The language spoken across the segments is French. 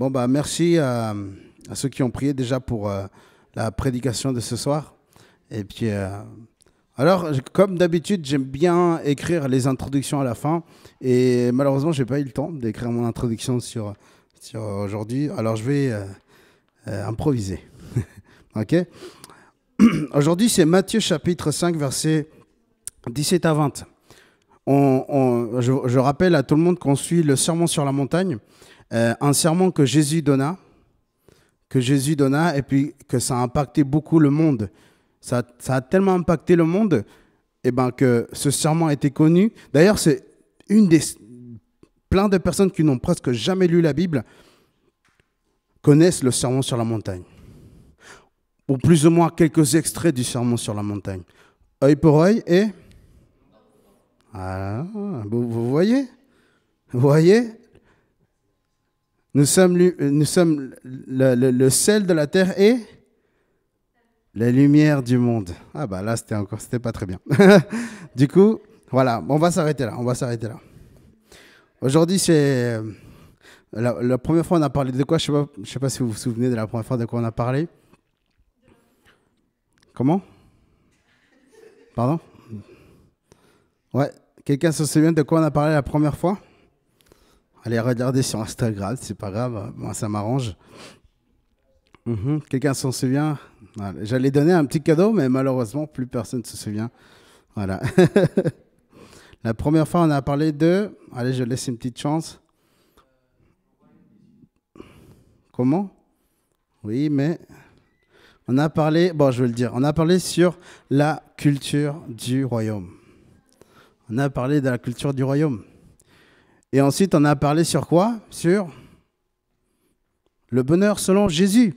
Bon, bah, merci euh, à, ceux qui ont prié déjà pour euh, la prédication de ce soir. Et puis, euh, alors, comme d'habitude, j'aime bien écrire les introductions à la fin. Et malheureusement, j'ai pas eu le temps d'écrire mon introduction sur, sur aujourd'hui. Alors, je vais improviser. ok Aujourd'hui, c'est Matthieu chapitre 5, versets 17 à 20. On, je, je, rappelle à tout le monde qu'on suit le sermon sur la montagne. Euh, un serment que Jésus donna, que Jésus donna, et puis que ça a impacté beaucoup le monde. Ça, a tellement impacté le monde eh ben, que ce serment a été connu. D'ailleurs, c'est une des plein de personnes qui n'ont presque jamais lu la Bible connaissent le serment sur la montagne. Ou plus ou moins quelques extraits du serment sur la montagne. Oeil pour œil et... Ah, vous voyez Vous voyez nous sommes, euh, le, sel de la terre et la lumière du monde. Ah bah là, c'était encore, c'était pas très bien. du coup, voilà, on va s'arrêter là, on va s'arrêter là. Aujourd'hui, c'est euh, la, première fois on a parlé de quoi Je ne sais pas si vous vous souvenez de la première fois de quoi on a parlé. Comment Pardon Ouais, quelqu'un se souvient de quoi on a parlé la première fois Allez regarder sur Instagram, c'est pas grave, moi ça m'arrange. Mhm, quelqu'un s'en souvient J'allais donner un petit cadeau, mais malheureusement, plus personne ne se souvient. Voilà. La première fois, on a parlé de. Allez, je laisse une petite chance. Comment Oui, mais. On a parlé. Bon, je vais le dire. On a parlé sur la culture du royaume. On a parlé de la culture du royaume. Et ensuite, on a parlé sur quoi Sur le bonheur selon Jésus.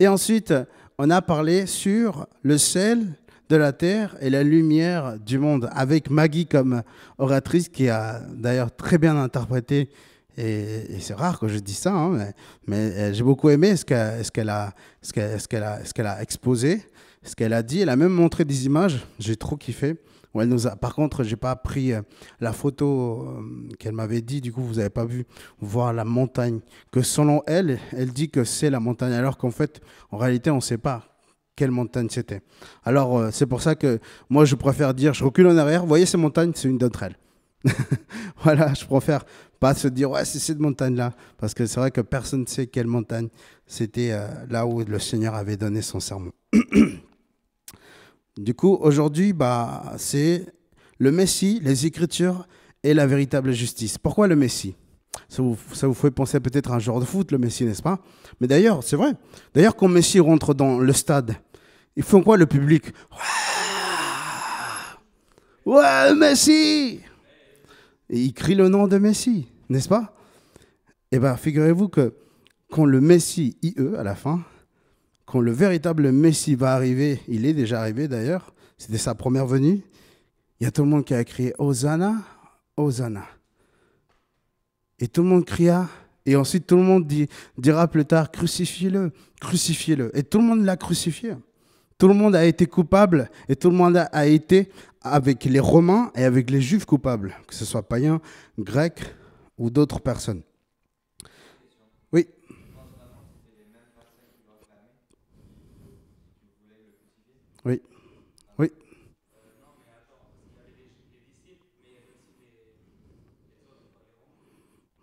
Et ensuite, on a parlé sur le sel de la terre et la lumière du monde, avec Maggie comme oratrice qui a d'ailleurs très bien interprété. Et, c'est rare que je dise ça, hein, mais, euh, j'ai beaucoup aimé ce qu'elle a, exposé, ce qu'elle a dit. Elle a même montré des images, j'ai trop kiffé. Par contre, j'ai pas pris euh, la photo euh, qu'elle m'avait dit. Du coup, vous n'avez pas vu voir la montagne. Que selon elle, elle dit que c'est la montagne, alors qu'en fait, en réalité, on ne sait pas quelle montagne c'était. Alors, euh, c'est pour ça que moi, je préfère dire, je recule en arrière, vous voyez ces montagnes, c'est une d'entre elles. voilà, je préfère pas se dire, ouais, c'est cette montagne-là, parce que c'est vrai que personne ne sait quelle montagne c'était là où le Seigneur avait donné son serment. Du coup, aujourd'hui, bah, c'est le Messie, les Écritures et la véritable justice. Pourquoi le Messie ça vous, fait penser peut-être à un genre de foot, le Messie, n'est-ce pas Mais d'ailleurs, c'est vrai. D'ailleurs, quand Messie rentre dans le stade, ils font quoi le public Ouais, le Messie !» Et ils le nom de Messie, n'est-ce pas Eh bien, figurez-vous que quand le Messie, IE, à la fin, quand le véritable Messie va arriver, il est déjà arrivé d'ailleurs, c'était sa première venue, il y a tout le monde qui a crié Hosanna, Hosanna. Et tout le monde cria, et ensuite tout le monde dit, dira plus tard, crucifiez-le, crucifiez-le. Et tout le monde l'a crucifié. Tout le monde a été coupable, et tout le monde a été avec les Romains et avec les Juifs coupables, que ce soit païens, grecs ou d'autres personnes.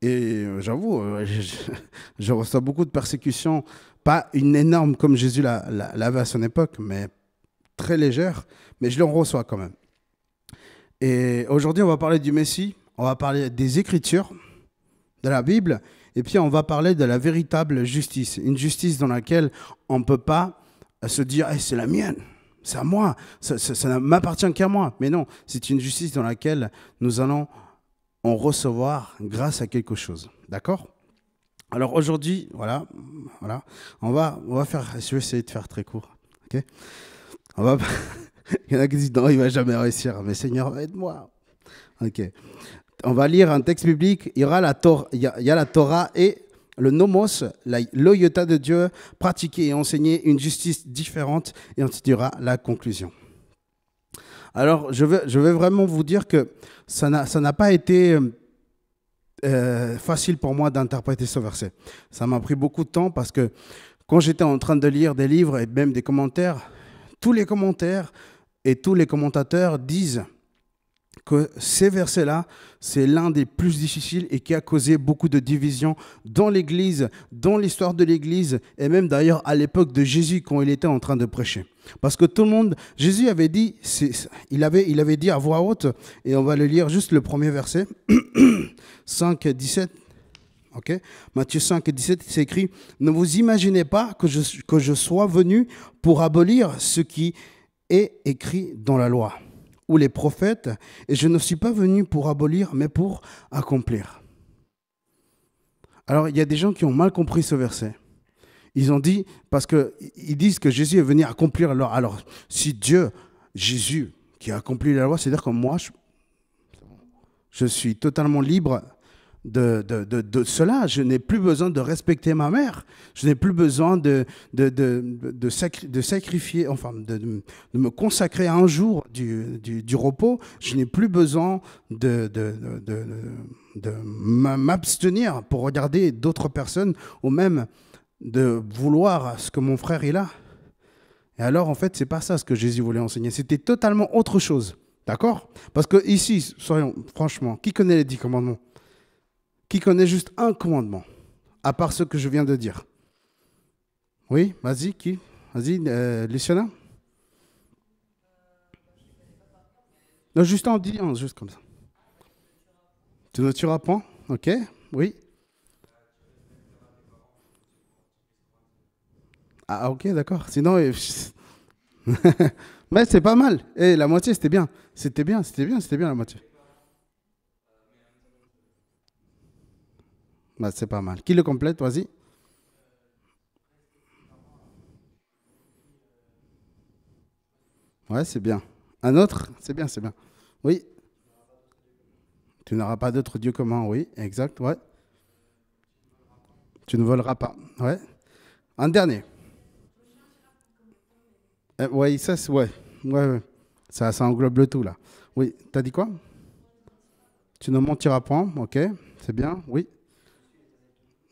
Et euh, j'avoue, euh, je, reçois beaucoup de persécutions, pas une énorme comme Jésus l'avait à son époque, mais très légère, mais je le reçois quand même. Et aujourd'hui, on va parler du Messie, on va parler des Écritures, de la Bible, et puis on va parler de la véritable justice, une justice dans laquelle on ne peut pas euh, se dire eh, c'est la mienne, c'est à moi, ça, ça ne m'appartient qu'à moi. Mais non, c'est une justice dans laquelle nous allons en recevoir grâce à quelque chose. D'accord Alors aujourd'hui, voilà, voilà, on va, on va faire, je vais essayer de faire très court. Ok On va. il y en a qui disent non, il va jamais réussir. Mais Seigneur, aide-moi. Ok. On va lire un texte biblique. Il y aura la il y, a, la Torah et le nomos, l'oyota de Dieu, pratiquer et enseigner une justice différente, et on te dira la conclusion. Alors, je vais je veux vraiment vous dire que ça n'a pas été euh, facile pour moi d'interpréter ce verset. Ça m'a pris beaucoup de temps parce que quand j'étais en train de lire des livres et même des commentaires, tous les commentaires et tous les commentateurs disent que ces versets-là, c'est l'un des plus difficiles et qui a causé beaucoup de divisions dans l'Église, dans l'histoire de l'Église, et même d'ailleurs à l'époque de Jésus quand il était en train de prêcher. Parce que tout le monde, Jésus avait dit, il avait, il avait dit à voix haute, et on va le lire juste le premier verset, 5, 17. ok Matthieu 5, 17, il s'écrit, ne vous imaginez pas que je, que je sois venu pour abolir ce qui est écrit dans la loi ou les prophètes, et je ne suis pas venu pour abolir, mais pour accomplir. Alors, il y a des gens qui ont mal compris ce verset. Ils ont dit, parce qu'ils disent que Jésus est venu accomplir la loi. Alors, si Dieu, Jésus, qui a accompli la loi, c'est-à-dire que moi, je, je suis totalement libre de, cela. Je n'ai plus besoin de respecter ma mère. Je n'ai plus besoin de, de, sacrifier, enfin, de, me consacrer un jour du, repos. Je n'ai plus besoin de, m'abstenir pour regarder d'autres personnes ou même de vouloir ce que mon frère est là. Et alors, en fait, c'est pas ça ce que Jésus voulait enseigner. C'était totalement autre chose. D'accord Parce que ici, soyons franchement, qui connaît les dix commandements qui connaît juste un commandement, à part ce que je viens de dire Oui, vas-y, qui Vas-y, euh, Luciana Non, juste en disant, juste comme ça. Tu ne tueras pas Ok, oui. Ah, ok, d'accord. Sinon, euh, mais c'est pas mal. Et eh, la moitié, c'était bien. C'était bien, c'était bien, c'était bien la moitié. Bah, c'est pas mal. Qui le complète, vas-y Ouais, c'est bien. Un autre C'est bien, c'est bien. Oui Tu n'auras pas d'autre Dieu que moi, oui, exact, ouais. Tu ne voleras pas, ouais. Un dernier. oui eh, ouais, ça, ouais. ouais, Ça, ça englobe le tout, là. Oui, t'as dit quoi Tu ne mentiras point, ok, c'est bien, oui.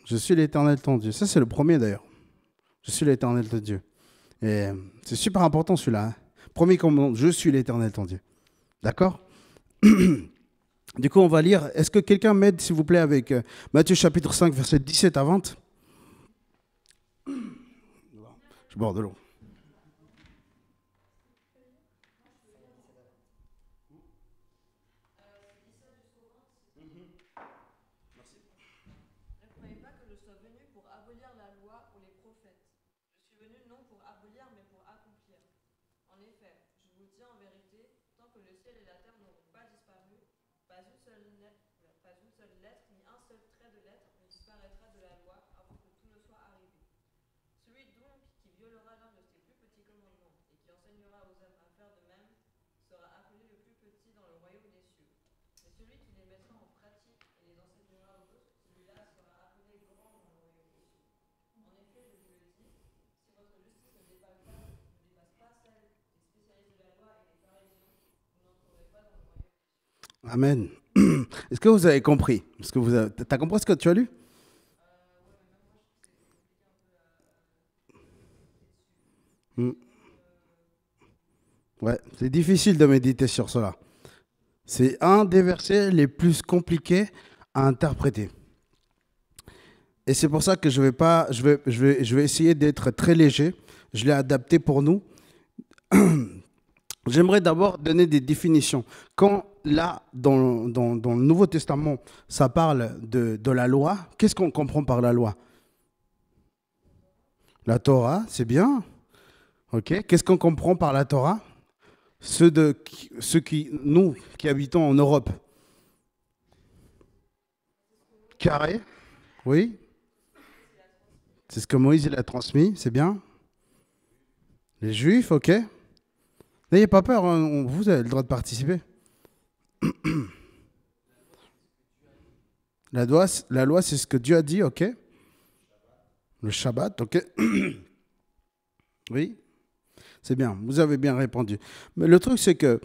Je suis l'éternel ton Dieu. Ça, c'est le premier d'ailleurs. Je suis l'éternel ton Dieu. Et euh, c'est super important celui-là. Hein. Premier commandement, je suis l'éternel ton Dieu. D'accord Du coup, on va lire. Est-ce que quelqu'un m'aide, s'il vous plaît, avec euh, Matthieu chapitre 5, verset 17 à 20 Je bois de l'eau. Amen. Est-ce que vous avez compris Est-ce que vous T'as compris ce que tu as lu hmm. Ouais, c'est difficile de méditer sur cela. C'est un des versets les plus compliqués à interpréter. Et c'est pour ça que je vais, pas, je vais, je vais, je vais essayer d'être très léger. Je l'ai adapté pour nous. J'aimerais d'abord donner des définitions. Quand là, dans, le Nouveau Testament, ça parle de, la loi. Qu'est-ce qu'on comprend par la loi La Torah, c'est bien. Ok. Qu'est-ce qu'on comprend par la Torah ceux, de, ceux qui, nous, qui habitons en Europe. Carré, oui. C'est ce que Moïse l'a a transmis, c'est bien. Les Juifs, ok. N'ayez pas peur, hein, vous avez le droit de participer. La loi, c'est ce que Dieu a dit, ok Le Shabbat, ok Oui C'est bien, vous avez bien répondu. Mais le truc, c'est que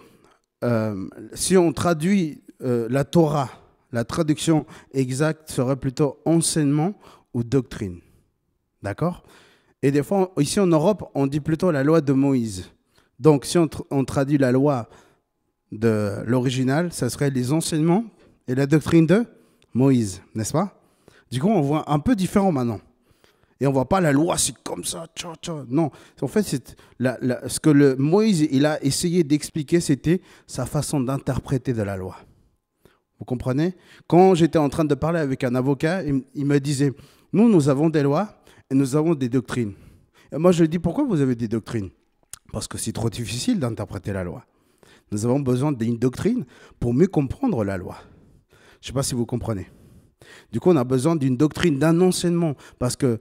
euh, si on traduit euh, la Torah, la traduction exacte serait plutôt enseignement ou doctrine. D'accord Et des fois, ici en Europe, on dit plutôt la loi de Moïse. Donc si on traduit la loi de l'original, ça serait les enseignements et la doctrine de Moïse, n'est-ce pas Du coup, on voit un peu différent maintenant. Et on voit pas la loi, c'est comme ça, tcha, tcha. non. En fait, c'est ce que le Moïse il a essayé d'expliquer, c'était sa façon d'interpréter de la loi. Vous comprenez Quand j'étais en train de parler avec un avocat, il, me disait Nous, nous avons des lois et nous avons des doctrines. Et moi, je lui dis Pourquoi vous avez des doctrines Parce que c'est trop difficile d'interpréter la loi. Nous avons besoin d'une doctrine pour mieux comprendre la loi. Je ne sais pas si vous comprenez. Du coup, on a besoin d'une doctrine, d'un enseignement, parce que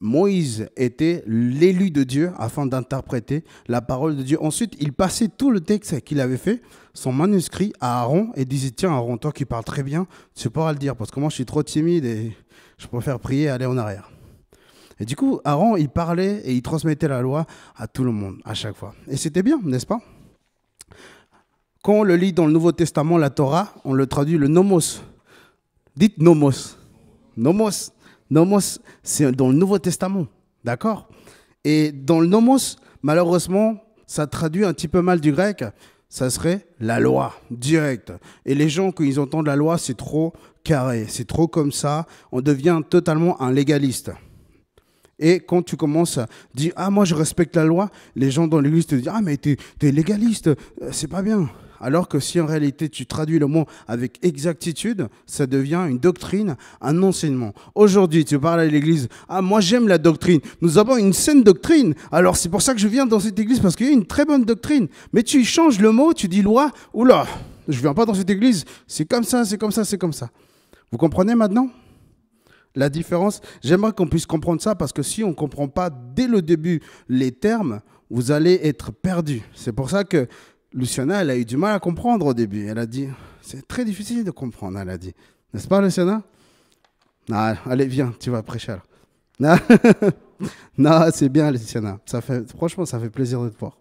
Moïse était l'élu de Dieu afin d'interpréter la parole de Dieu. Ensuite, il passait tout le texte qu'il avait fait, son manuscrit, à Aaron et disait Tiens, Aaron, toi qui parles très bien, tu pourras le dire, parce que moi je suis trop timide et je préfère prier et aller en arrière. Et du coup, Aaron, il parlait et il transmettait la loi à tout le monde, à chaque fois. Et c'était bien, n'est-ce pas quand on le lit dans le Nouveau Testament, la Torah, on le traduit le nomos. Dites nomos. Nomos. Nomos, c'est dans le Nouveau Testament. D'accord Et dans le nomos, malheureusement, ça traduit un petit peu mal du grec. Ça serait la loi, directe. Et les gens, quand ils entendent la loi, c'est trop carré, c'est trop comme ça. On devient totalement un légaliste. Et quand tu commences à dire Ah, moi je respecte la loi, les gens dans l'église te disent Ah, mais t'es es légaliste, euh, c'est pas bien. Alors que si en réalité tu traduis le mot avec exactitude, ça devient une doctrine, un enseignement. Aujourd'hui, tu parles à l'église, ah moi j'aime la doctrine, nous avons une saine doctrine, alors c'est pour ça que je viens dans cette église, parce qu'il y a une très bonne doctrine. Mais tu changes le mot, tu dis loi, oula, je viens pas dans cette église, c'est comme ça, c'est comme ça, c'est comme ça. Vous comprenez maintenant la différence, j'aimerais qu'on puisse comprendre ça parce que si on ne comprend pas dès le début les termes, vous allez être perdu. C'est pour ça que Luciana, elle a eu du mal à comprendre au début. Elle a dit, c'est très difficile de comprendre, elle a dit. N'est-ce pas, Luciana Non, Allez, viens, tu vas prêcher. Non, non c'est bien, Luciana. Ça fait, franchement, ça fait plaisir de te voir.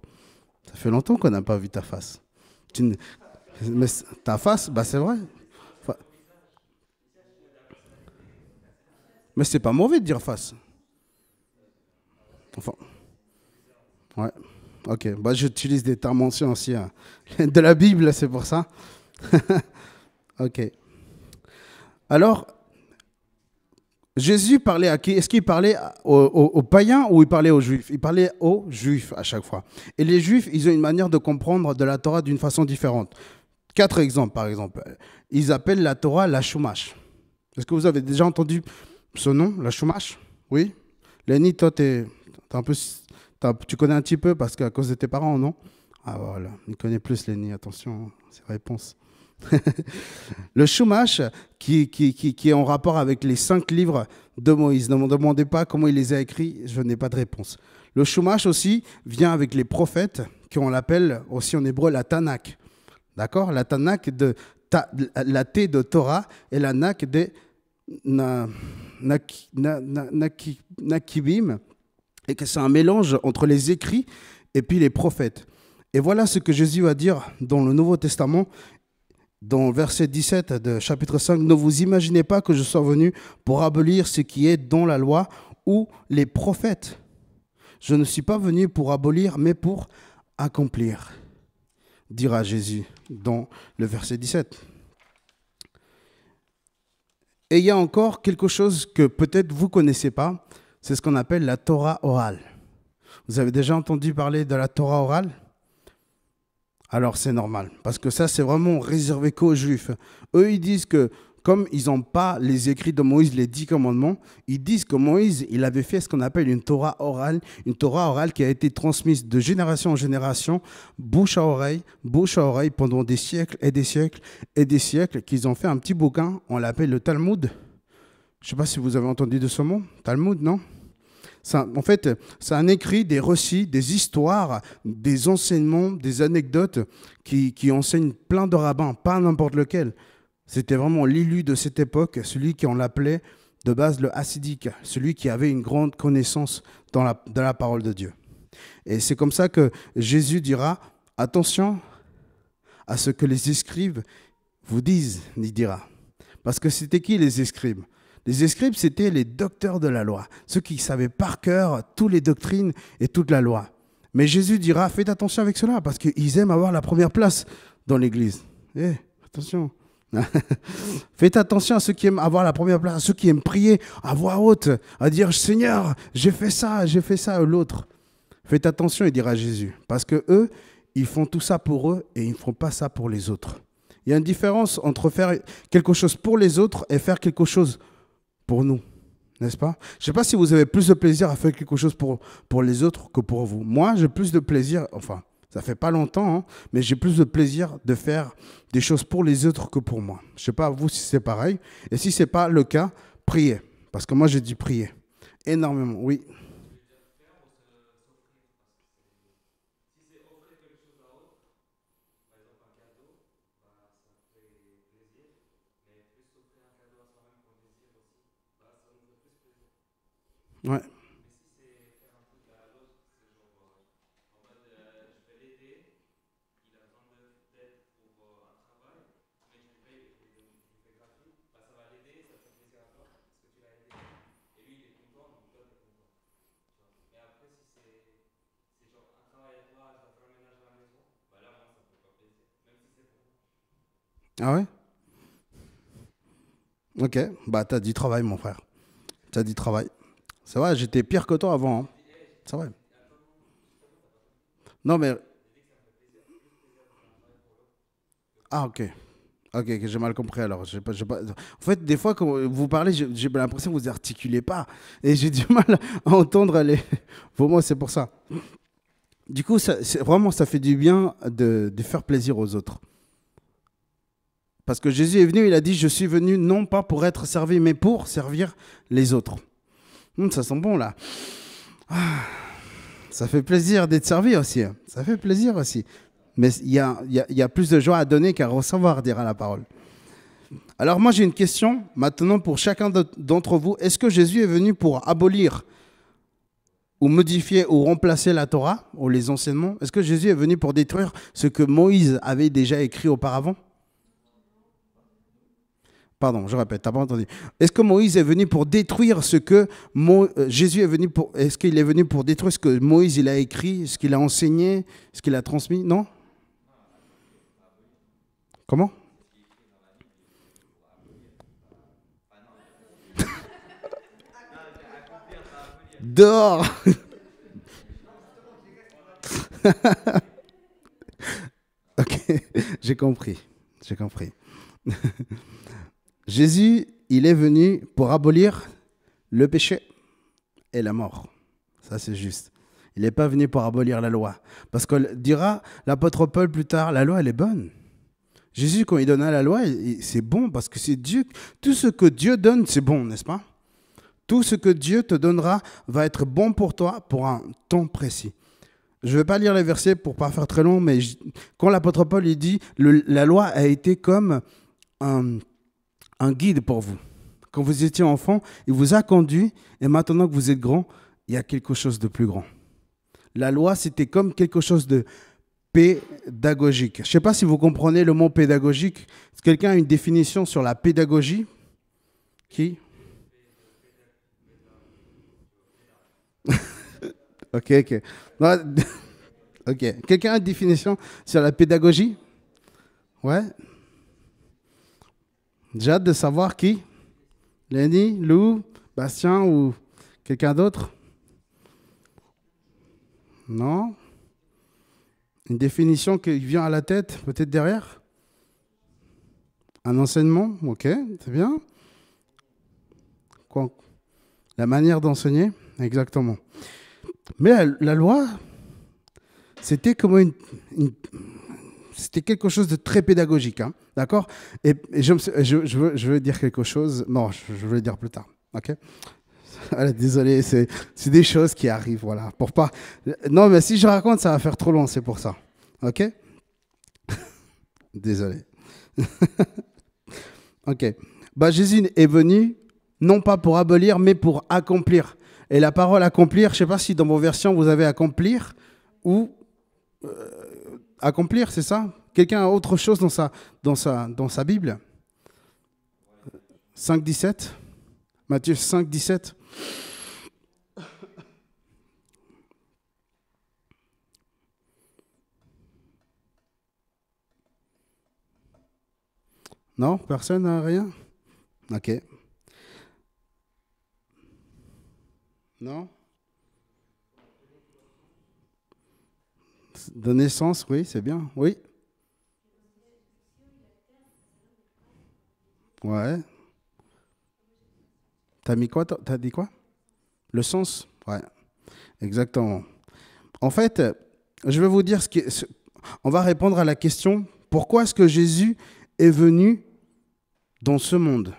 Ça fait longtemps qu'on n'a pas vu ta face. Tu ta face, bah, c'est vrai. Mais Mais c'est pas mauvais de dire face. Enfin. Ouais ok. Bah, J'utilise des termes anciens aussi. Hein. De la Bible, c'est pour ça. ok. Alors, Jésus parlait à qui Est-ce qu'il parlait aux, païens ou il parlait aux juifs Il parlait aux juifs à chaque fois. Et les juifs, ils ont une manière de comprendre de la Torah d'une façon différente. Quatre exemples, par exemple. Ils appellent la Torah la Shumash. Est-ce que vous avez déjà entendu ce nom, la Shumash Oui Lenny, toi, tu un peu tu connais un petit peu parce qu'à cause de tes parents, non Ah voilà, il connaît plus Lenny, attention, hein, c'est réponse. le Shumash, qui, qui, est en rapport avec les cinq livres de Moïse. Ne me demandez pas comment il les a écrits, je n'ai pas de réponse. Le Shumash aussi vient avec les prophètes, qui on l'appelle aussi en hébreu la Tanakh. D'accord La Tanakh de la thé de Torah et la Nak des na, Nakibim et que c'est un mélange entre les écrits et puis les prophètes. Et voilà ce que Jésus va dire dans le Nouveau Testament, dans le verset 17 de chapitre 5. Ne vous imaginez pas que je sois venu pour abolir ce qui est dans la loi ou les prophètes. Je ne suis pas venu pour abolir, mais pour accomplir, dira Jésus dans le verset 17. Et il y a encore quelque chose que peut-être vous ne connaissez pas, c'est ce qu'on appelle la Torah orale. Vous avez déjà entendu parler de la Torah orale Alors c'est normal, parce que ça, c'est vraiment réservé qu'aux Juifs. Eux, ils disent que comme ils n'ont pas les écrits de Moïse, les dix commandements, ils disent que Moïse, il avait fait ce qu'on appelle une Torah orale, une Torah orale qui a été transmise de génération en génération, bouche à oreille, bouche à oreille, pendant des siècles et des siècles et des siècles, qu'ils ont fait un petit bouquin, on l'appelle le Talmud. Je ne sais pas si vous avez entendu de ce mot, Talmud, non en fait, c'est un écrit, des récits, des histoires, des enseignements, des anecdotes qui, enseignent plein de rabbins, pas n'importe lequel. C'était vraiment l'élu de cette époque, celui qui en l'appelait de base le hassidique, celui qui avait une grande connaissance dans la, dans la parole de Dieu. Et c'est comme ça que Jésus dira, attention à ce que les escribes vous disent, il dira. Parce que c'était qui les escribes les scribes, c'était les docteurs de la loi, ceux qui savaient par cœur toutes les doctrines et toute la loi. Mais Jésus dira, faites attention avec cela, parce qu'ils aiment avoir la première place dans l'Église. Eh, attention. Faites attention à ceux qui aiment avoir la première place, à ceux qui aiment prier à voix haute, à dire Seigneur, j'ai fait ça, j'ai fait ça, l'autre. Faites attention, il dira Jésus, parce que eux, ils font tout ça pour eux et ils ne font pas ça pour les autres. Il y a une différence entre faire quelque chose pour les autres et faire quelque chose pour nous, n'est-ce pas Je ne sais pas si vous avez plus de plaisir à faire quelque chose pour, pour les autres que pour vous. Moi, j'ai plus de plaisir, enfin, ça fait pas longtemps, hein, mais j'ai plus de plaisir de faire des choses pour les autres que pour moi. Je ne sais pas vous si c'est pareil. Et si ce n'est pas le cas, priez. Parce que moi, j'ai dit prier. Énormément, oui. Ouais. Mais si c'est faire un truc de la l'autre, c'est genre, en mode, je vais l'aider, il a besoin d'aide pour un travail, mais tu payes paye, il fait gratuit, bah ça va l'aider, ça va te plaisir à toi, parce que tu l'as aidé. Et lui, il est content, donc toi, t'es content. Mais après, si c'est genre, un travail à toi, ça fait un ménage à la maison, bah là, moi, ça peut pas plaisir. Même si c'est pour moi. Ah ouais Ok, bah t'as dit travail, mon frère. T'as dit travail. Ça va, j'étais pire que toi avant. ça hein. C'est vrai. Non, mais. Ah, ok. Ok, j'ai mal compris alors. En fait, des fois, quand vous parlez, j'ai l'impression que vous articulez pas. Et j'ai du mal à entendre les. Pour moi, c'est pour ça. Du coup, ça, vraiment, ça fait du bien de faire plaisir aux autres. Parce que Jésus est venu, il a dit Je suis venu non pas pour être servi, mais pour servir les autres. Hum, ça sent bon là. Ah, ça fait plaisir d'être servi aussi. Hein. Ça fait plaisir aussi. Mais il y a, plus de joie à donner qu'à recevoir, dira la parole. Alors moi j'ai une question maintenant pour chacun d'entre vous. Est-ce que Jésus est venu pour abolir ou modifier ou remplacer la Torah ou les enseignements Est-ce que Jésus est venu pour détruire ce que Moïse avait déjà écrit auparavant Pardon, je répète, tu pas entendu. Est-ce que Moïse est venu pour détruire ce que euh, Jésus est venu pour. Est-ce qu'il est venu pour détruire ce que Moïse il a écrit, ce qu'il a enseigné, ce qu'il a transmis Non Comment Dehors Ok, j'ai compris. J'ai compris. Jésus, il est venu pour abolir le péché et la mort. Ça, c'est juste. Il n'est pas venu pour abolir la loi. Parce que dira l'apôtre Paul plus tard, la loi, elle est bonne. Jésus, quand il donna la loi, c'est bon parce que c'est Dieu. Tout ce que Dieu donne, c'est bon, n'est-ce pas Tout ce que Dieu te donnera va être bon pour toi pour un temps précis. Je ne vais pas lire les versets pour ne pas faire très long, mais quand l'apôtre Paul dit, la loi a été comme un un guide pour vous. Quand vous étiez enfant, il vous a conduit, et maintenant que vous êtes grand, il y a quelque chose de plus grand. La loi, c'était comme quelque chose de pédagogique. Je ne sais pas si vous comprenez le mot pédagogique. Quelqu'un a une définition sur la pédagogie Qui Ok, ok. okay. Quelqu'un a une définition sur la pédagogie Ouais j'ai hâte de savoir qui. Lenny, Lou, Bastien ou quelqu'un d'autre Non Une définition qui vient à la tête, peut-être derrière Un enseignement Ok, c'est bien. La manière d'enseigner Exactement. Mais la loi, c'était comme une, c'était quelque chose de très pédagogique, hein, d'accord Et, je, veux, dire quelque chose. Non, je, veux le dire plus tard, ok désolé, c'est des choses qui arrivent, voilà. Pour pas. Non, mais si je raconte, ça va faire trop long, c'est pour ça, ok Désolé. ok. Bah, Jésus est venu non pas pour abolir, mais pour accomplir. Et la parole accomplir, je ne sais pas si dans vos versions vous avez accomplir ou euh, accomplir, c'est ça Quelqu'un a autre chose dans sa, dans sa, dans sa Bible 5, 17 Matthieu 5, 17 Non Personne n'a euh, rien Ok. Non De naissance, oui, c'est bien. Oui. Ouais. T'as mis quoi T'as dit quoi Le sens Ouais. Exactement. En fait, je vais vous dire ce qui on va répondre à la question pourquoi est-ce que Jésus est venu dans ce monde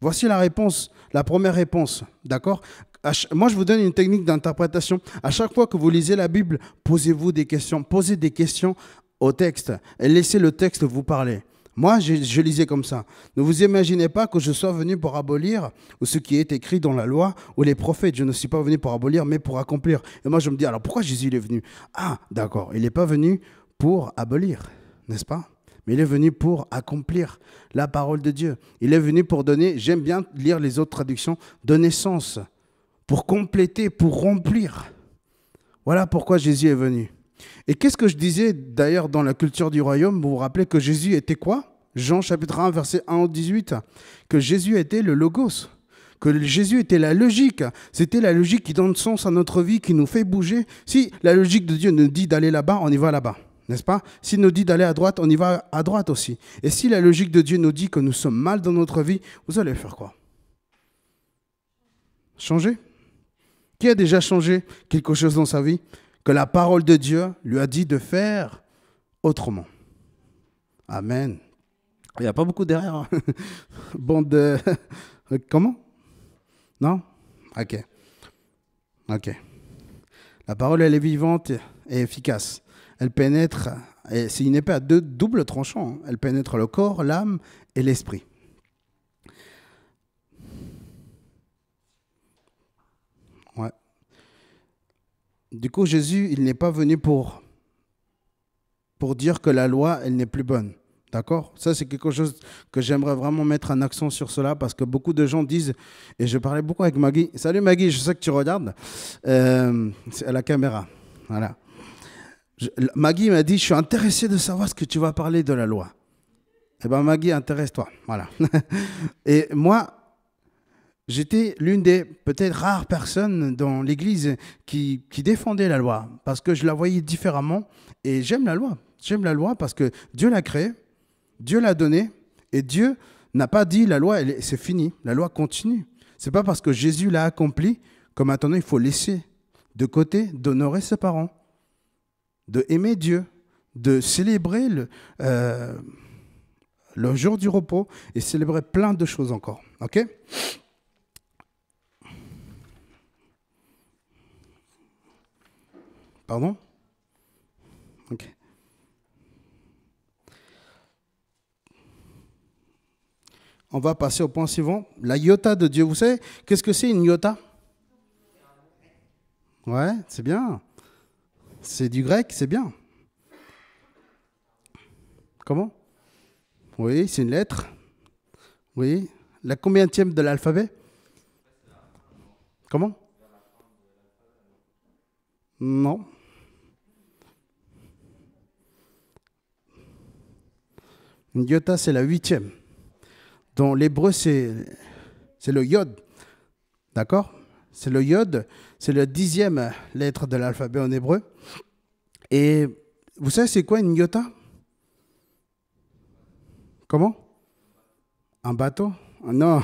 Voici la réponse, la première réponse, d'accord moi, je vous donne une technique d'interprétation. À chaque fois que vous lisez la Bible, posez-vous des questions. Posez des questions au texte et laissez le texte vous parler. Moi, je, lisais comme ça. Ne vous imaginez pas que je sois venu pour abolir ce qui est écrit dans la loi ou les prophètes. Je ne suis pas venu pour abolir, mais pour accomplir. Et moi, je me dis, alors pourquoi Jésus il est venu Ah, d'accord, il n'est pas venu pour abolir, n'est-ce pas mais il est venu pour accomplir la parole de Dieu. Il est venu pour donner, j'aime bien lire les autres traductions, donner sens, pour compléter, pour remplir. Voilà pourquoi Jésus est venu. Et qu'est-ce que je disais d'ailleurs dans la culture du royaume Vous vous rappelez que Jésus était quoi Jean chapitre 1, verset 1 au 18, que Jésus était le logos, que Jésus était la logique. C'était la logique qui donne sens à notre vie, qui nous fait bouger. Si la logique de Dieu nous dit d'aller là-bas, on y va là-bas. N'est-ce pas S'il nous dit d'aller à droite, on y va à droite aussi. Et si la logique de Dieu nous dit que nous sommes mal dans notre vie, vous allez faire quoi Changer Qui a déjà changé quelque chose dans sa vie que la parole de Dieu lui a dit de faire autrement Amen. Il n'y a pas beaucoup derrière. Hein. Bande de... Comment Non Ok. Ok. La parole, elle est vivante et efficace. Elle pénètre, et c'est une épée à deux doubles tranchants, hein. elle pénètre le corps, l'âme et l'esprit. Ouais. Du coup, Jésus, il n'est pas venu pour, pour dire que la loi, elle n'est plus bonne. D'accord Ça, c'est quelque chose que j'aimerais vraiment mettre un accent sur cela parce que beaucoup de gens disent, et je parlais beaucoup avec Maggie. Salut Maggie, je sais que tu regardes euh, à la caméra. Voilà. Maggie m'a dit, je suis intéressé de savoir ce que tu vas parler de la loi. Eh bien, Maggie, intéresse-toi. Voilà. Et moi, j'étais l'une des peut-être rares personnes dans l'Église qui, défendait la loi, parce que je la voyais différemment. Et j'aime la loi. J'aime la loi parce que Dieu l'a créée, Dieu l'a donnée, et Dieu n'a pas dit la loi, c'est fini. La loi continue. C'est pas parce que Jésus l'a accomplie que maintenant il faut laisser de côté d'honorer ses parents de aimer Dieu, de célébrer euh, le, jour du repos et célébrer plein de choses encore. OK Pardon OK. On va passer au point suivant. La iota de Dieu, vous savez, qu'est-ce que c'est une iota Ouais, c'est bien. C'est du grec, c'est bien. Comment Oui, c'est une lettre. Oui. La combienième de l'alphabet Comment Non. Yota, c'est la huitième. Dans l'hébreu, c'est le yod ». D'accord C'est le yod ». C'est la dixième lettre de l'alphabet en hébreu. Et vous savez, c'est quoi une iota Comment Un bateau ah Non.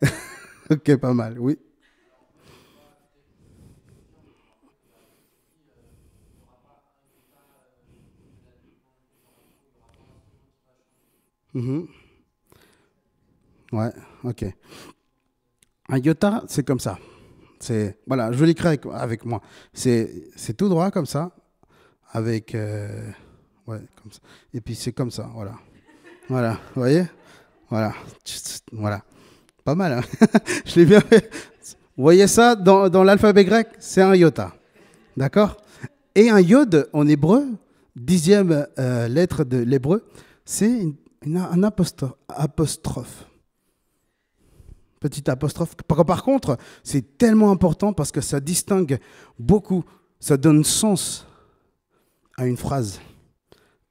ok, pas mal, oui. Mhm. Ouais, ok un iota, c'est comme ça. C'est voilà, je l'écris avec, avec moi. C'est c'est tout droit comme ça, avec euh, comme ça. Et puis c'est comme ça, voilà, voilà, vous voyez, voilà, voilà, pas mal. Hein. je l'ai bien fait. Vous voyez ça dans, l'alphabet grec, c'est un iota, d'accord Et un iode en hébreu, dixième euh, lettre de l'hébreu, c'est un apostrophe petite apostrophe. Par, contre, c'est tellement important parce que ça distingue beaucoup, ça donne sens à une phrase.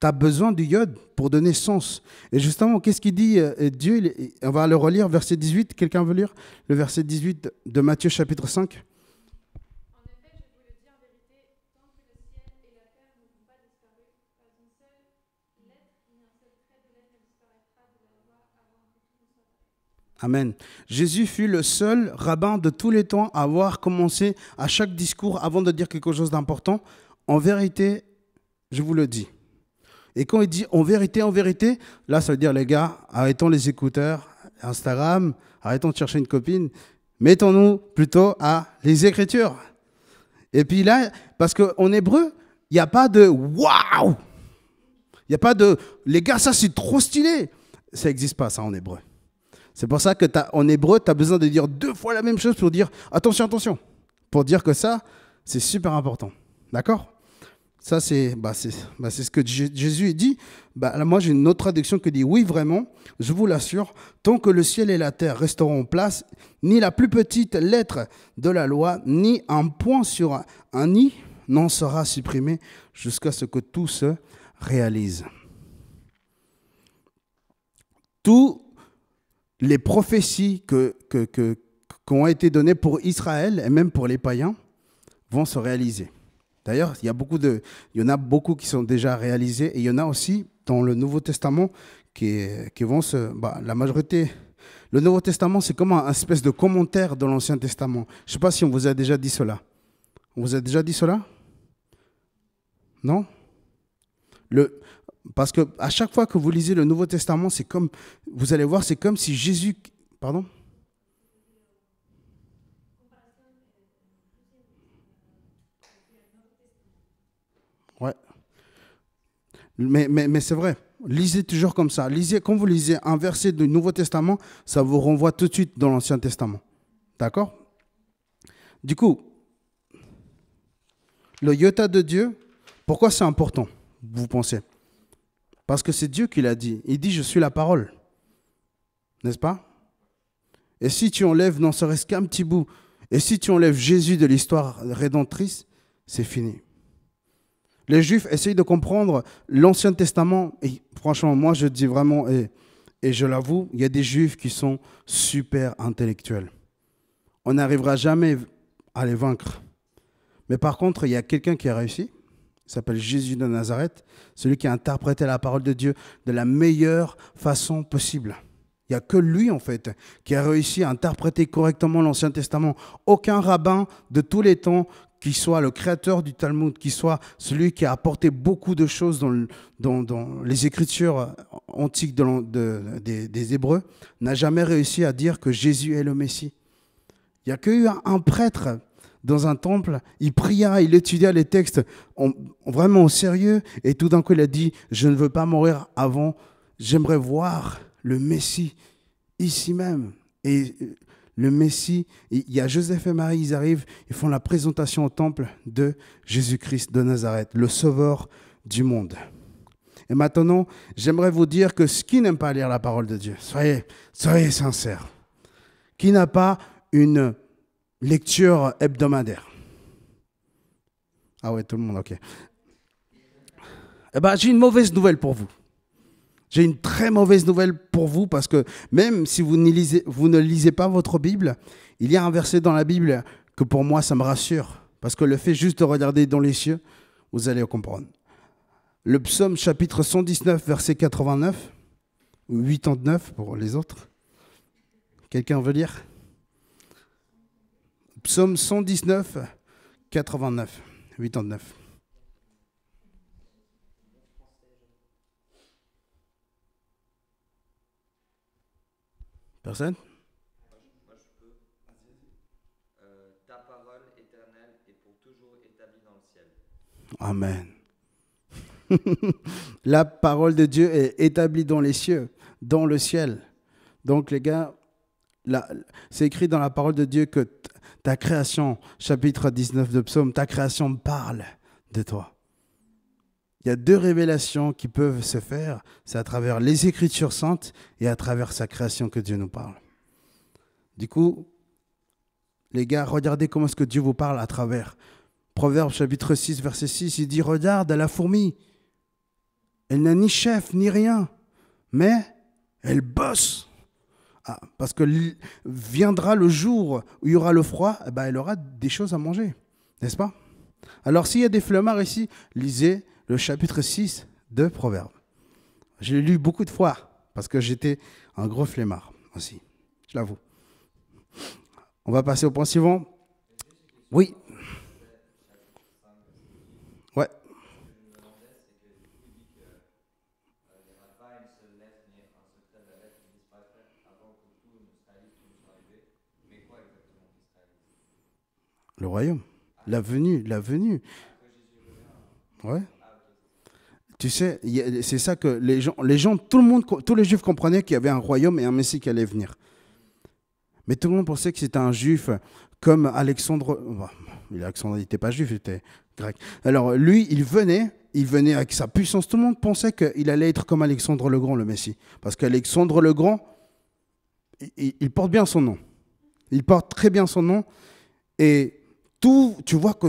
Tu as besoin du iode pour donner sens. Et justement, qu'est-ce qu'il dit euh, Dieu On va le relire, verset 18. Quelqu'un veut lire le verset 18 de Matthieu chapitre 5 Amen. Jésus fut le seul rabbin de tous les temps à avoir commencé à chaque discours avant de dire quelque chose d'important. En vérité, je vous le dis. Et quand il dit en vérité, en vérité, là, ça veut dire, les gars, arrêtons les écouteurs, Instagram, arrêtons de chercher une copine, mettons-nous plutôt à les Écritures. Et puis là, parce qu'en hébreu, il n'y a pas de waouh, il n'y a pas de les gars, ça c'est trop stylé. Ça n'existe pas, ça en hébreu. C'est pour ça que as, en hébreu, tu as besoin de dire deux fois la même chose pour dire attention, attention. Pour dire que ça, c'est super important. D'accord Ça, c'est bah, bah, ce que Jésus dit. Bah, moi, j'ai une autre traduction qui dit Oui, vraiment, je vous l'assure, tant que le ciel et la terre resteront en place, ni la plus petite lettre de la loi, ni un point sur un, un i n'en sera supprimé jusqu'à ce que tout se réalise. Tout les prophéties que, qui ont été données pour Israël et même pour les païens vont se réaliser. D'ailleurs, il y, beaucoup de, il y en a beaucoup qui sont déjà réalisés et il y en a aussi dans le Nouveau Testament qui, vont se... Bah, la majorité... Le Nouveau Testament, c'est comme un espèce de commentaire de l'Ancien Testament. Je ne sais pas si on vous a déjà dit cela. On vous a déjà dit cela Non parce que à chaque fois que vous lisez le Nouveau Testament, c'est comme, vous allez voir, c'est comme si Jésus, pardon. Ouais. Mais, mais, mais c'est vrai. Lisez toujours comme ça. Lisez, quand vous lisez un verset du Nouveau Testament, ça vous renvoie tout de suite dans l'Ancien Testament. D'accord Du coup, le iota de Dieu, pourquoi c'est important, vous pensez parce que c'est Dieu qui l'a dit. Il dit, je suis la parole. N'est-ce pas Et si tu enlèves, n'en serait-ce qu'un petit bout, et si tu enlèves Jésus de l'histoire rédemptrice, c'est fini. Les Juifs essayent de comprendre l'Ancien Testament. Et franchement, moi, je dis vraiment, et, et je l'avoue, il y a des Juifs qui sont super intellectuels. On n'arrivera jamais à les vaincre. Mais par contre, il y a quelqu'un qui a réussi, s'appelle Jésus de Nazareth, celui qui a interprété la parole de Dieu de la meilleure façon possible. Il n'y a que lui, en fait, qui a réussi à interpréter correctement l'Ancien Testament. Aucun rabbin de tous les temps qui soit le créateur du Talmud, qui soit celui qui a apporté beaucoup de choses dans, les écritures antiques des, Hébreux, n'a jamais réussi à dire que Jésus est le Messie. Il n'y a qu'un un prêtre dans un temple, il pria, il étudia les textes vraiment au sérieux, et tout d'un coup il a dit, je ne veux pas mourir avant, j'aimerais voir le Messie ici même. Et euh, le Messie, il y a Joseph et Marie, ils arrivent, ils font la présentation au temple de Jésus-Christ de Nazareth, le Sauveur du monde. Et maintenant, j'aimerais vous dire que ce qui n'aime pas lire la parole de Dieu, soyez, soyez sincère. qui n'a pas une Lecture hebdomadaire. Ah ouais, tout le monde, ok. Eh ben, j'ai une mauvaise nouvelle pour vous. J'ai une très mauvaise nouvelle pour vous parce que même si vous, lisez, vous ne lisez pas votre Bible, il y a un verset dans la Bible que pour moi, ça me rassure. Parce que le fait juste de regarder dans les cieux, vous allez comprendre. Le psaume chapitre 119, verset 89, ou 89 pour les autres. Quelqu'un veut lire Psaume 119, 89, 89. Personne Ta parole éternelle est pour toujours établie dans le ciel. Amen. La parole de Dieu est établie dans les cieux, dans le ciel. Donc les gars, c'est écrit dans la parole de Dieu que ta création, chapitre 19 de Psaume, ta création parle de toi. Il y a deux révélations qui peuvent se faire, c'est à travers les Écritures saintes et à travers sa création que Dieu nous parle. Du coup, les gars, regardez comment est-ce que Dieu vous parle à travers. Proverbe chapitre 6, verset 6, il dit, regarde à la fourmi. Elle n'a ni chef, ni rien, mais elle bosse. Ah, parce que viendra le jour où il y aura le froid, eh ben, elle aura des choses à manger, n'est-ce pas Alors s'il y a des flemmards ici, lisez le chapitre 6 de Proverbes. Je l'ai lu beaucoup de fois parce que j'étais un gros flemmard aussi, je l'avoue. On va passer au point suivant. Oui, Le royaume. La venue, la venue. Ouais. Tu sais, c'est ça que les gens, les gens, tout le monde, tous les juifs comprenaient qu'il y avait un royaume et un Messie qui allait venir. Mais tout le monde pensait que c'était un juif comme Alexandre. Alexandre n'était pas juif, il était grec. Alors lui, il venait, il venait avec sa puissance. Tout le monde pensait qu'il allait être comme Alexandre le Grand, le Messie. Parce qu'Alexandre le Grand, il, il porte bien son nom. Il porte très bien son nom. Et tu vois que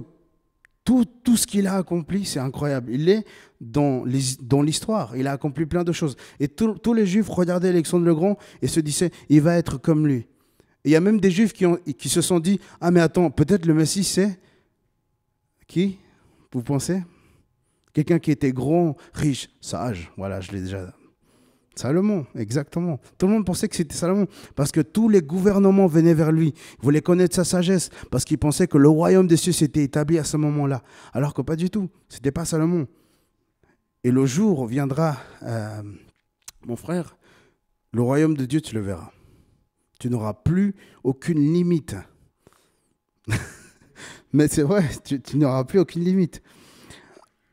tout, ce qu'il a accompli, c'est incroyable. Il est dans l'histoire. il a accompli plein de choses. Et tous les juifs regardaient Alexandre le Grand et se disaient, il va être comme lui. il y a même des juifs qui, qui se sont dit, ah mais attends, peut-être le Messie, c'est qui Vous pensez Quelqu'un qui était grand, riche, sage. Voilà, je l'ai déjà Salomon, exactement. Tout le monde pensait que c'était Salomon, parce que tous les gouvernements venaient vers lui, Ils voulaient connaître sa sagesse, parce qu'ils pensaient que le royaume des cieux s'était établi à ce moment-là, alors que pas du tout, C'était pas Salomon. Et le jour viendra, euh, mon frère, le royaume de Dieu, tu le verras. Tu n'auras plus aucune limite. Mais c'est vrai, tu n'auras plus aucune limite.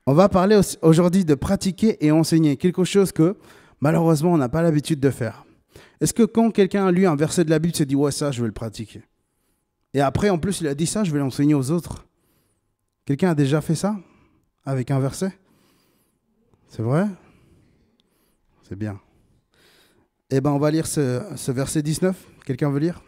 On va parler aujourd'hui de pratiquer et enseigner, quelque chose que Malheureusement, on n'a pas l'habitude de faire. Est-ce que quand quelqu'un a lu un verset de la Bible, il s'est dit Ouais, ça, je vais le pratiquer Et après, en plus, il a dit ça, je vais l'enseigner aux autres. Quelqu'un a déjà fait ça Avec un verset C'est vrai C'est bien. Eh bien, on va lire ce, ce verset 19. Quelqu'un veut lire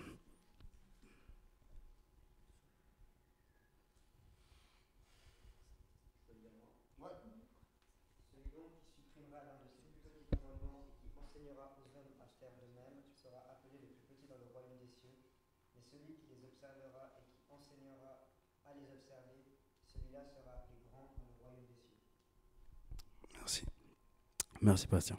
Merci, Bastien.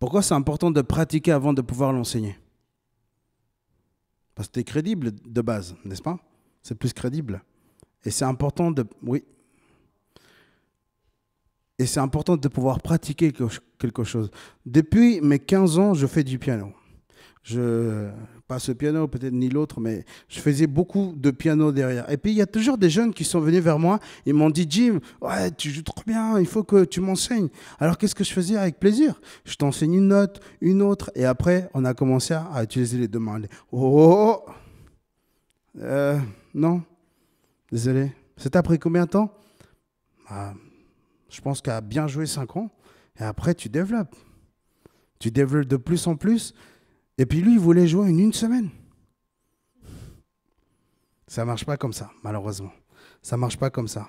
Pourquoi c'est important de pratiquer avant de pouvoir l'enseigner Parce que tu es crédible de base, n'est-ce pas C'est plus crédible. Et c'est important de... Oui. Et c'est important de pouvoir pratiquer quelque chose. Depuis mes 15 ans, je fais du piano je pas ce piano peut-être ni l'autre mais je faisais beaucoup de piano derrière et puis il y a toujours des jeunes qui sont venus vers moi ils m'ont dit Jim ouais tu joues trop bien il faut que tu m'enseignes alors qu'est-ce que je faisais avec plaisir je t'enseigne une note une autre et après on a commencé à utiliser les deux mains oh, oh, oh, oh. Euh, non désolé c'est après combien de temps ah, je pense qu'à bien jouer cinq ans et après tu développes tu développes de plus en plus et puis lui, il voulait jouer en une semaine. Ça marche pas comme ça, malheureusement. Ça marche pas comme ça.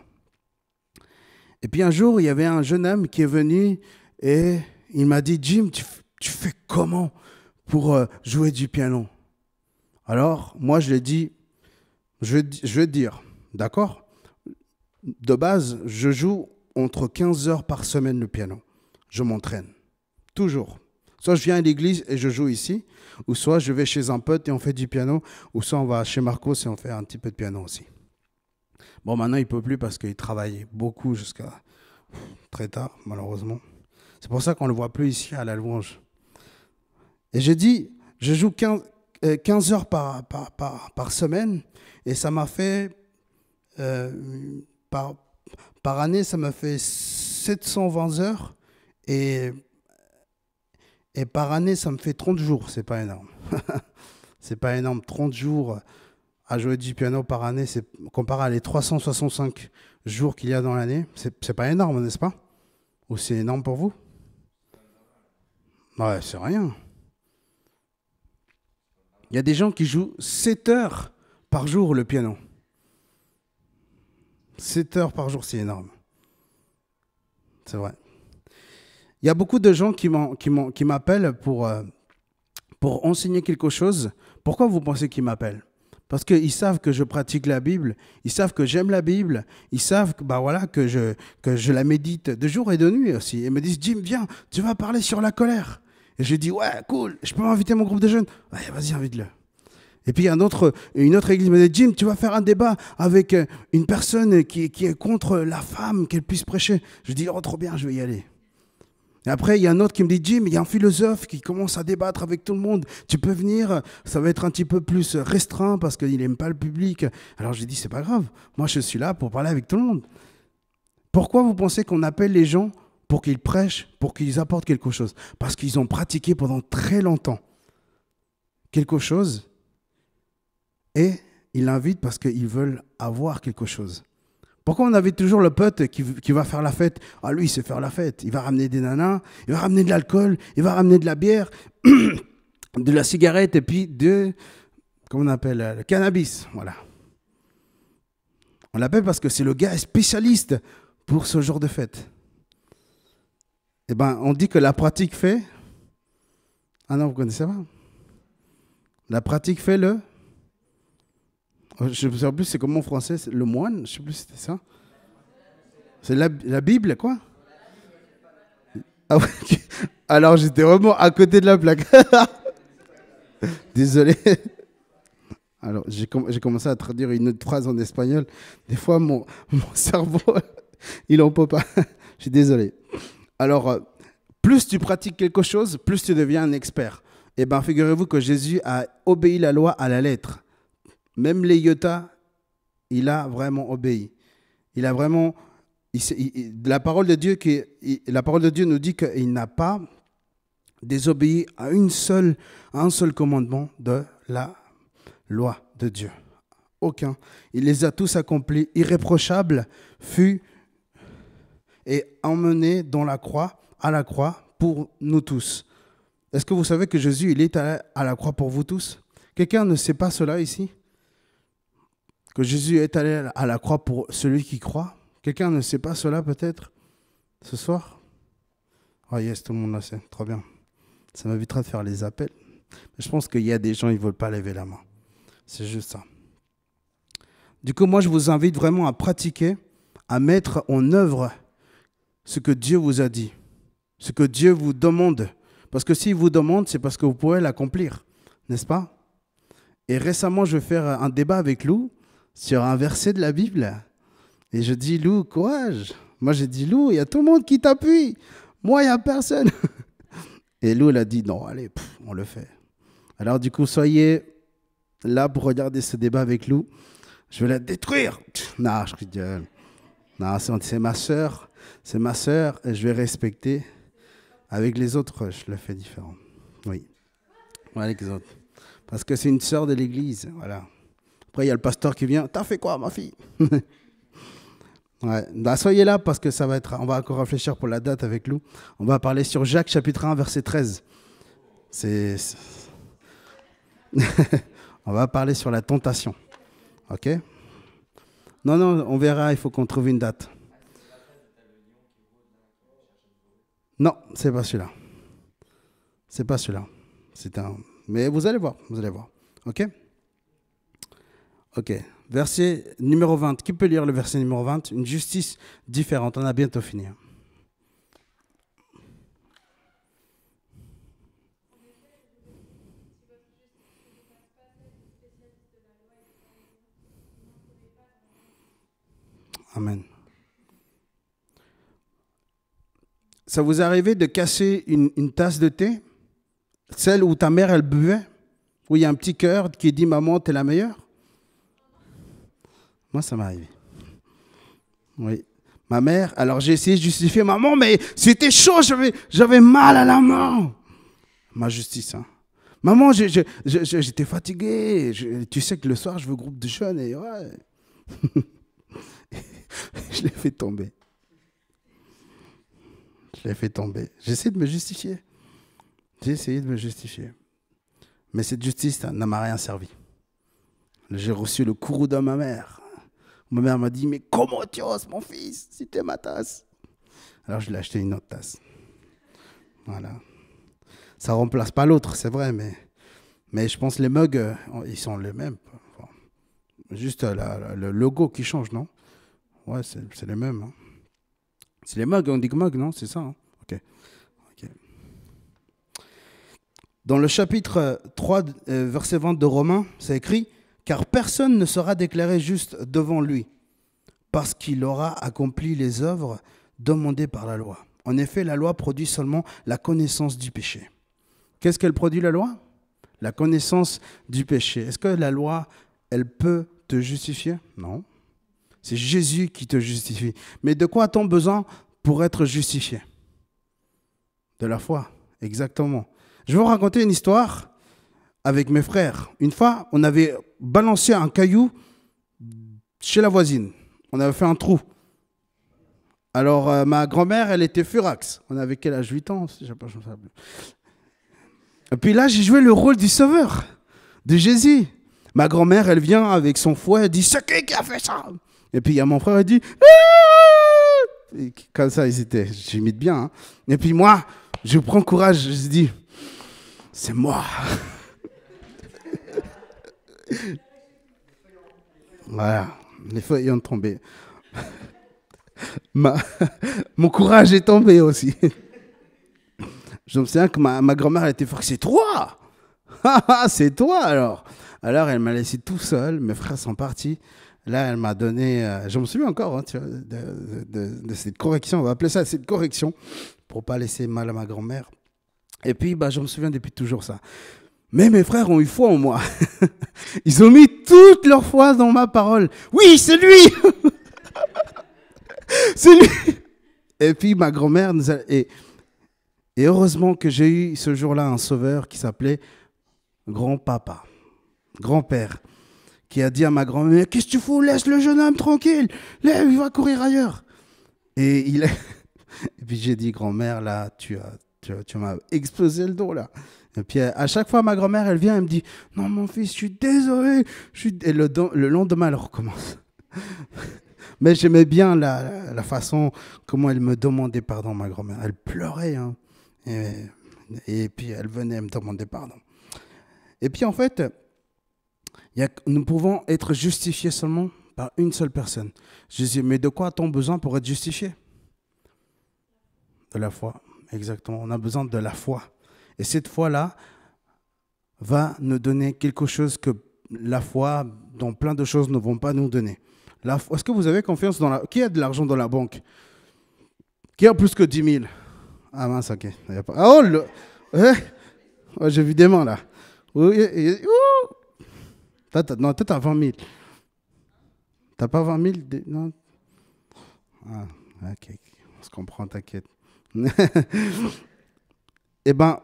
Et puis un jour, il y avait un jeune homme qui est venu et il m'a dit, Jim, tu, fais comment pour euh, jouer du piano Alors, moi, je lui ai dit, je, je vais te dire, d'accord De base, je joue entre 15 heures par semaine le piano. Je m'entraîne. Toujours. Soit je viens à l'église et je joue ici, ou soit je vais chez un pote et on fait du piano, ou soit on va chez Marcos et on fait un petit peu de piano aussi. Bon, maintenant, il ne peut plus parce qu'il travaille beaucoup jusqu'à très tard, malheureusement. C'est pour ça qu'on ne le voit plus ici à la louange. Et j'ai dit, je joue 15, euh, heures par, semaine, et ça m'a fait, euh, par, par année, ça m'a fait 720 heures. Et et par année, ça me fait 30 jours, c'est pas énorme. c'est pas énorme. 30 jours à jouer du piano par année, c'est comparé à les 365 jours qu'il y a dans l'année, c'est pas énorme, n'est-ce pas Ou c'est énorme pour vous Ouais, c'est rien. Il y a des gens qui jouent 7 heures par jour le piano. 7 heures par jour, c'est énorme. C'est vrai. Il y a beaucoup de gens qui m'appellent pour, euh, pour enseigner quelque chose. Pourquoi vous pensez qu'ils m'appellent parce qu'ils savent que je pratique la Bible, ils savent que j'aime la Bible, ils savent que, bah voilà, que, je, la médite de jour et de nuit aussi. Ils me disent, Jim, viens, tu vas parler sur la colère. Et je dis, ouais, cool, je peux inviter mon groupe de jeunes. vas-y, invite-le. Et puis il un autre, une autre église me dit, Jim, tu vas faire un débat avec euh, une personne qui, qui est contre la femme, qu'elle puisse prêcher. Je dis, oh, trop bien, je vais y aller. Et après, il y a un autre qui me dit, Jim, il y a un philosophe qui commence à débattre avec tout le monde. Tu peux venir, ça va être un petit peu plus restreint parce qu'il n'aime pas le public. Alors j'ai dit, c'est pas grave, moi je suis là pour parler avec tout le monde. Pourquoi vous pensez qu'on appelle les gens pour qu'ils prêchent, pour qu'ils apportent quelque chose Parce qu'ils ont pratiqué pendant très longtemps quelque chose et ils l'invitent parce qu'ils veulent avoir quelque chose. Pourquoi on avait toujours le pote qui, va faire la fête Ah, lui, il sait faire la fête. Il va ramener des nanas, il va ramener de l'alcool, il va ramener de la bière, de la cigarette et puis de. Comment on appelle euh, Le cannabis. Voilà. On l'appelle parce que c'est le gars spécialiste pour ce genre de fête. Eh bien, on dit que la pratique fait. Ah non, vous connaissez pas La pratique fait le euh, je sais plus, c'est comment en français, le moine, je ne sais plus si c'était ça. C'est la, la, Bible, quoi. Ah alors j'étais vraiment à côté de la plaque. Désolé. Alors j'ai commencé à traduire une autre phrase en espagnol. Des fois, mon, mon cerveau, il en peut pas. Je suis désolé. Alors, euh, plus tu pratiques quelque chose, plus tu deviens un expert. Eh bien, figurez-vous que Jésus a obéi la loi à la lettre. Même les iota, il a vraiment obéi. Il a vraiment. la, parole de Dieu la parole de Dieu nous dit qu'il n'a pas désobéi à, une seule, un seul commandement de la loi de Dieu. Aucun. Il les a tous accomplis. Irréprochable fut et emmené dans la croix, à la croix, pour nous tous. Est-ce que vous savez que Jésus, il est à la croix pour vous tous Quelqu'un ne sait pas cela ici que Jésus est allé à la croix pour celui qui croit. Quelqu'un ne sait pas cela peut-être ce soir oh yes, tout le monde le sait, trop bien. Ça m'évitera de faire les appels. Mais je pense qu'il y a des gens, ils ne veulent pas lever la main. C'est juste ça. Du coup, moi, je vous invite vraiment à pratiquer, à mettre en œuvre ce que Dieu vous a dit, ce que Dieu vous demande. Parce que s'il vous demande, c'est parce que vous pouvez l'accomplir, n'est-ce pas Et récemment, je vais faire un débat avec Lou sur un verset de la Bible. Et je dis, Lou, courage. Moi, j'ai dit, Lou, il y a tout le monde qui t'appuie. Moi, il n'y a personne. Et Lou, elle a dit, non, allez, on le fait. Alors, du coup, soyez là pour regarder ce débat avec Lou. Je vais la détruire. Non, je rigole. Non, c'est ma sœur. C'est ma sœur et je vais respecter. Avec les autres, je le fais différent. Oui. Avec les autres. Parce que c'est une sœur de l'Église. Voilà. Après, il y a le pasteur qui vient. T'as fait quoi, ma fille bah, soyez là parce que ça va être. On va encore réfléchir pour la date avec Lou. On va parler sur Jacques chapitre 1 verset 13. C'est. on va parler sur la tentation. Ok. Non, non, on verra. Il faut qu'on trouve une date. Non, c'est pas celui-là. C'est pas celui-là. C'est un. Mais vous allez voir. Vous allez voir. Ok. Ok. Verset numéro 20. Qui peut lire le verset numéro 20 Une justice différente. On a bientôt fini. Hein. Amen. Ça vous est de casser une, une, tasse de thé Celle où ta mère, elle buvait Où il y a un petit cœur qui dit Maman, t'es la meilleure moi, ça m'est arrivé. Oui. Ma mère, alors j'ai essayé de justifier maman, mais c'était chaud, j'avais mal à la main. Ma justice, hein. Maman, j'étais fatigué. tu sais que le soir, je veux groupe de jeunes et ouais. je l'ai fait tomber. Je l'ai fait tomber. J'essaie de me justifier. J'ai essayé de me justifier. Mais cette justice n'a hein, m'a rien servi. J'ai reçu le courroux de ma mère. Ma mère m'a dit, mais comment tu oses, mon fils, si tu ma tasse Alors je lui ai acheté une autre tasse. Voilà. Ça remplace pas l'autre, c'est vrai, mais, mais je pense que les mugs, euh, oh, ils sont les mêmes. juste euh, le logo qui change, non Ouais, c'est les mêmes. Hein. C'est les mugs, on dit mugs, non C'est ça. Hein. ok. Dans le chapitre 3, verset 20 de Romains, c'est écrit car personne ne sera déclaré juste devant lui, parce qu'il aura accompli les œuvres demandées par la loi. En effet, la loi produit seulement la connaissance du péché. Qu'est-ce qu'elle produit la loi La connaissance du péché. Est-ce que la loi, elle peut te justifier Non. C'est Jésus qui te justifie. Mais de quoi a-t-on besoin pour être justifié De la foi, exactement. Je vais vous raconter une histoire avec mes frères. Une fois, on avait balancé un caillou chez la voisine. On avait fait un trou. Alors, euh, ma grand-mère, elle était furax. On avait quel âge 8 ans Et puis là, j'ai joué le rôle du sauveur, de Jésus. Ma grand-mère, elle vient avec son fouet, elle dit C'est qui qui a fait ça Et puis il y a mon frère, il dit ah! Comme ça, ils étaient. J'imite bien. Hein. Et puis moi, je prends courage, je dis C'est moi voilà, les feuilles ont tombé. Ma... Mon courage est tombé aussi. Je me souviens que ma, ma grand-mère était forte. C'est toi C'est toi alors Alors elle m'a laissé tout seul, mes frères sont partis. Là, elle m'a donné, euh, je me souviens encore hein, de, de, cette correction, on va appeler ça cette correction, pour pas laisser mal à ma grand-mère. Et puis, bah, je me souviens depuis toujours ça. Mais mes frères ont eu foi en moi. Ils ont mis toute leur foi dans ma parole. Oui, c'est lui C'est lui Et puis ma grand-mère nous Et, heureusement que j'ai eu ce jour-là un sauveur qui s'appelait grand-papa, grand-père, qui a dit à ma grand-mère, qu'est-ce que tu fous Laisse le jeune homme tranquille. Lève, il va courir ailleurs. Et il... Et puis j'ai dit, grand-mère, là, tu as, tu, tu m'as explosé le dos, là. Et puis à chaque fois, ma grand-mère, elle vient, elle me dit Non, mon fils, je suis désolé. Et le, le lendemain, elle recommence. Mais j'aimais bien la, façon comment elle me demandait pardon, ma grand-mère. Elle pleurait. Hein. Et, puis elle venait me demander pardon. Et puis en fait, nous pouvons être justifiés seulement par une seule personne. Je dis, mais de quoi a-t-on besoin pour être justifié De la foi, exactement. On a besoin de la foi. Et cette foi-là va nous donner quelque chose que la foi, dont plein de choses, ne vont pas nous donner. Est-ce que vous avez confiance dans la... Qui a de l'argent dans la banque Qui a plus que 10 000 Ah mince, ok. Ah oh, le... Eh, j'ai vu des mains là. Non, toi, t'as 20 000. T'as pas 20 000 Non. Ah, ok. On se comprend, t'inquiète. eh ben,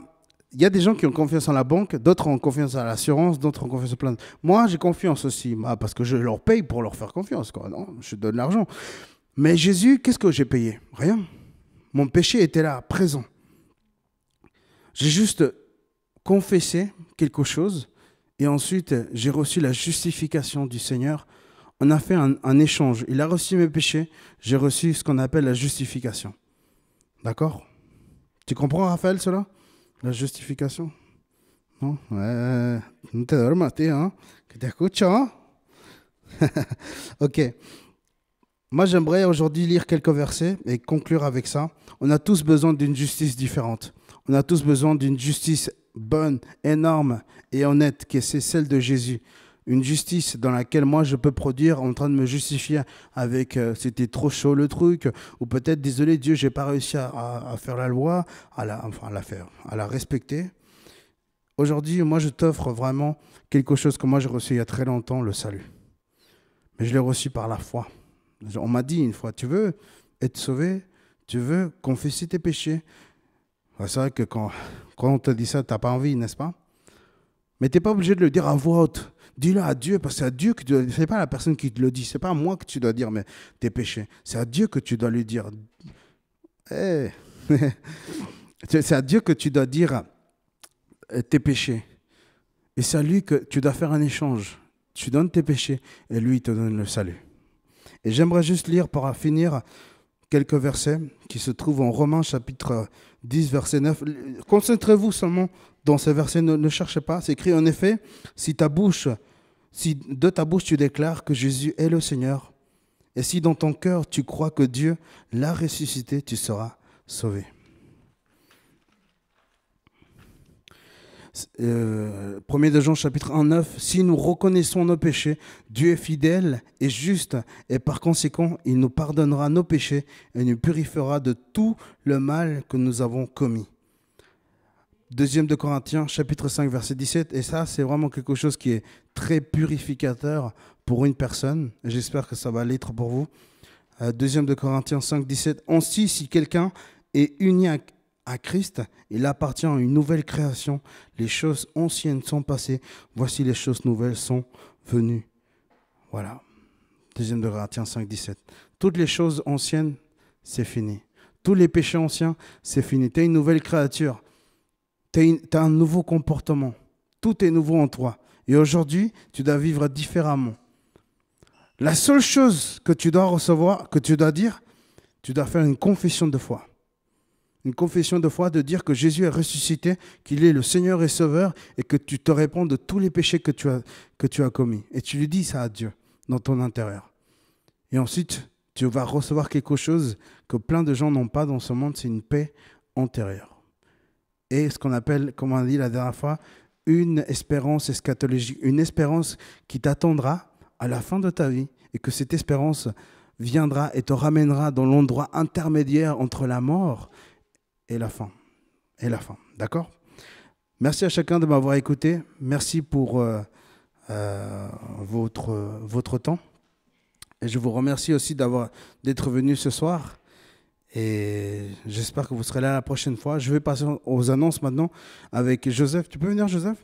il y a des gens qui ont confiance en la banque, d'autres ont confiance en l'assurance, d'autres ont confiance en plein Moi, j'ai confiance aussi, parce que je leur paye pour leur faire confiance. je donne l'argent. Mais Jésus, qu'est-ce que j'ai payé Rien. Mon péché était là, présent. J'ai juste confessé quelque chose et ensuite j'ai reçu la justification du Seigneur. On a fait un échange. Il a reçu mes péchés, j'ai reçu ce qu'on appelle la justification. D'accord Tu comprends, Raphaël, cela la justification Non Ouais, no te duermas, tío. hein Que te hein ok. Moi, j'aimerais aujourd'hui lire quelques versets et conclure avec ça. On a tous besoin d'une justice différente. On a tous besoin d'une justice bonne, énorme et honnête, qui est celle de Jésus une justice dans laquelle moi je peux produire en train de me justifier avec euh, c'était trop chaud le truc ou peut-être désolé Dieu j'ai pas réussi à, faire la loi à la enfin à la faire à la respecter aujourd'hui moi je t'offre vraiment quelque chose que moi j'ai reçu il y a très longtemps le salut mais je l'ai reçu par la foi on m'a dit une fois tu veux être sauvé tu veux confesser tes péchés c'est vrai que quand, quand on te dit ça, tu n'as pas envie, n'est-ce pas Mais tu n'es pas obligé de le dire à voix haute. Dis-le à Dieu, parce que c'est à Dieu que tu dois. n'est pas la personne qui te le dit, c'est pas à moi que tu dois dire, mais tes péchés. C'est à Dieu que tu dois lui dire. Eh. c'est à Dieu que tu dois dire euh, tes péchés. Et c'est à lui que tu dois faire un échange. Tu donnes tes péchés et lui, te donne le salut. Et j'aimerais juste lire pour finir quelques versets qui se trouvent en Romains chapitre 10, verset 9. Concentrez-vous seulement dans ce verset, ne, cherchez pas. C'est écrit en effet, si ta bouche, si de ta bouche tu déclares que Jésus est le Seigneur, et si dans ton cœur tu crois que Dieu l'a ressuscité, tu seras sauvé. 1 euh, de Jean chapitre 1, 9, si nous reconnaissons nos péchés, Dieu est fidèle et juste, et par conséquent, il nous pardonnera nos péchés et nous purifiera de tout le mal que nous avons commis. Deuxième de Corinthiens, chapitre 5, verset 17. Et ça, c'est vraiment quelque chose qui est très purificateur pour une personne. J'espère que ça va l'être pour vous. Euh, deuxième de Corinthiens 5, 17. Ainsi, si quelqu'un est uni à, Christ, il appartient à une nouvelle création. Les choses anciennes sont passées. Voici les choses nouvelles sont venues. Voilà. Deuxième de Corinthiens 5, 17. Toutes les choses anciennes, c'est fini. Tous les péchés anciens, c'est fini. Tu es une nouvelle créature tu as, un nouveau comportement. Tout est nouveau en toi. Et aujourd'hui, tu dois vivre différemment. La seule chose que tu dois recevoir, que tu dois dire, tu dois faire une confession de foi. Une confession de foi de dire que Jésus est ressuscité, qu'il est le Seigneur et Sauveur et que tu te réponds de tous les péchés que tu as, que tu as commis. Et tu lui dis ça à Dieu dans ton intérieur. Et ensuite, tu vas recevoir quelque chose que plein de gens n'ont pas dans ce monde, c'est une paix antérieure et ce qu'on appelle, comme on a dit la dernière fois, une espérance eschatologique, une espérance qui t'attendra à la fin de ta vie et que cette espérance viendra et te ramènera dans l'endroit intermédiaire entre la mort et la fin. Et la fin, d'accord Merci à chacun de m'avoir écouté. Merci pour euh, euh, votre, votre temps. Et je vous remercie aussi d'être venu ce soir. Et j'espère que vous serez là la prochaine fois. Je vais passer aux annonces maintenant avec Joseph. Tu peux venir, Joseph